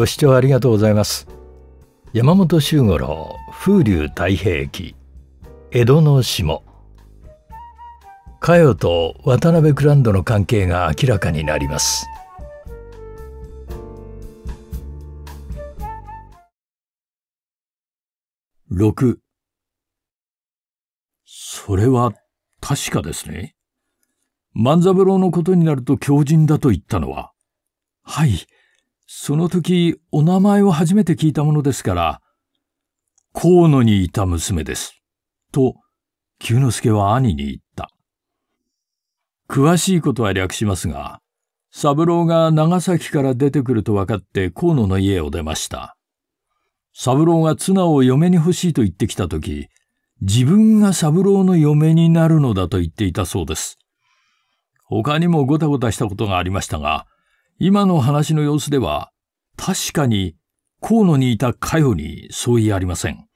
ご視聴ありがとうございます。山本周五郎風流太平記江戸の下加代と渡辺クランドの関係が明らかになります。6それは確かですね。万三郎のことになると狂人だと言ったのは。はい。その時、お名前を初めて聞いたものですから、河野にいた娘です。と、九之助は兄に言った。詳しいことは略しますが、三郎が長崎から出てくると分かって河野の家を出ました。三郎が綱を嫁に欲しいと言ってきた時、自分が三郎の嫁になるのだと言っていたそうです。他にもごたごたしたことがありましたが、今の話の様子では、確かに河野にいたカヨに相違ありません。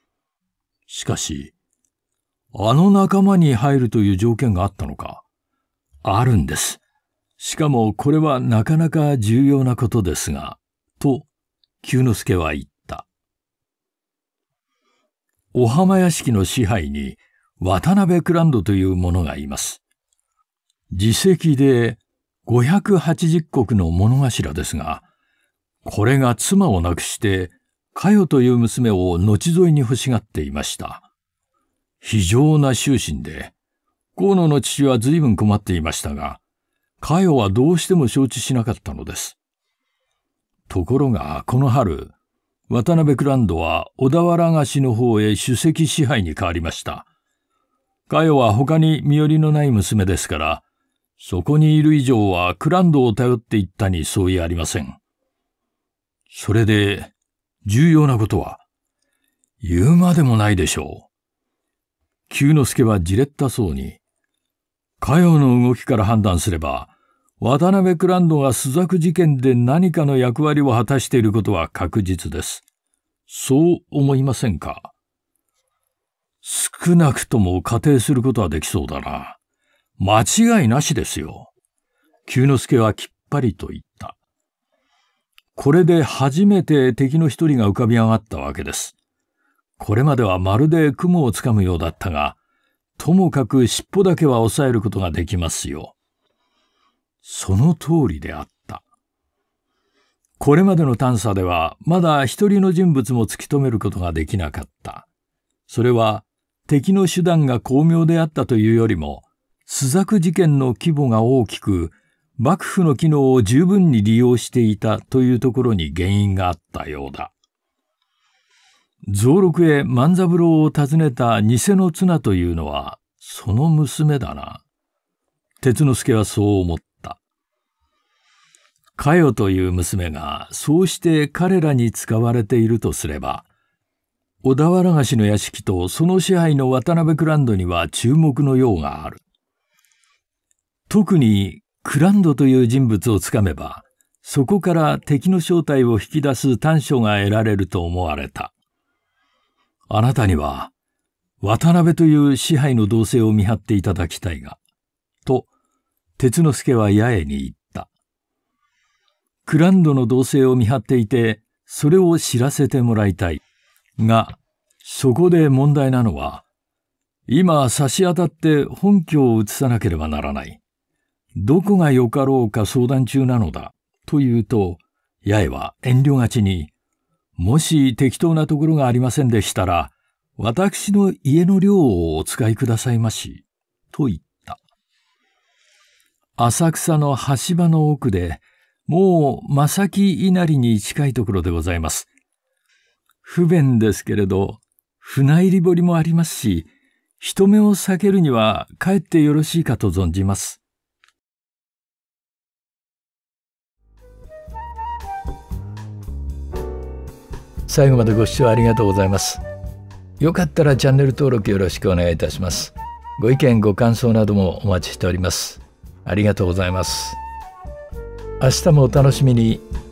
しかし、あの仲間に入るという条件があったのか。あるんです。しかもこれはなかなか重要なことですが、と、久之助は言った。お浜屋敷の支配に渡辺クランドという者がいます。自責で580国の物頭ですが、これが妻を亡くして、かよという娘を後添いに欲しがっていました。非常な終身で、河野の父は随分困っていましたが、かよはどうしても承知しなかったのです。ところが、この春、渡辺クランドは小田原菓子の方へ首席支配に変わりました。かよは他に身寄りのない娘ですから、そこにいる以上はクランドを頼っていったに相違ありません。それで、重要なことは、言うまでもないでしょう。九之助はじれったそうに、かよの動きから判断すれば、渡辺クランドが朱雀事件で何かの役割を果たしていることは確実です。そう思いませんか少なくとも仮定することはできそうだな。間違いなしですよ。九之助はきっぱりと言った。これで初めて敵の一人が浮かび上がったわけです。これまではまるで雲をつかむようだったが、ともかく尻尾だけは抑えることができますよ。その通りであった。これまでの探査では、まだ一人の人物も突き止めることができなかった。それは、敵の手段が巧妙であったというよりも、朱雀事件の規模が大きく、幕府の機能を十分に利用していたというところに原因があったようだ。増六へ万三郎を訪ねた偽の綱というのは、その娘だな。鉄之助はそう思った。かよという娘が、そうして彼らに使われているとすれば、小田原菓子の屋敷とその支配の渡辺クランドには注目のようがある。特にクランドという人物をつかめば、そこから敵の正体を引き出す短所が得られると思われた。あなたには、渡辺という支配の動静を見張っていただきたいが、と、鉄之助は八重に言った。クランドの動静を見張っていて、それを知らせてもらいたい。が、そこで問題なのは、今差し当たって本拠を移さなければならない。どこがよかろうか相談中なのだ、と言うと、八重は遠慮がちに、もし適当なところがありませんでしたら、私の家の寮をお使いくださいまし、と言った。浅草の橋場の奥で、もう正木稲荷に近いところでございます。不便ですけれど、船入り堀もありますし、人目を避けるには帰ってよろしいかと存じます。最後までご視聴ありがとうございます。よかったらチャンネル登録よろしくお願いいたします。ご意見、ご感想などもお待ちしております。ありがとうございます。明日もお楽しみに。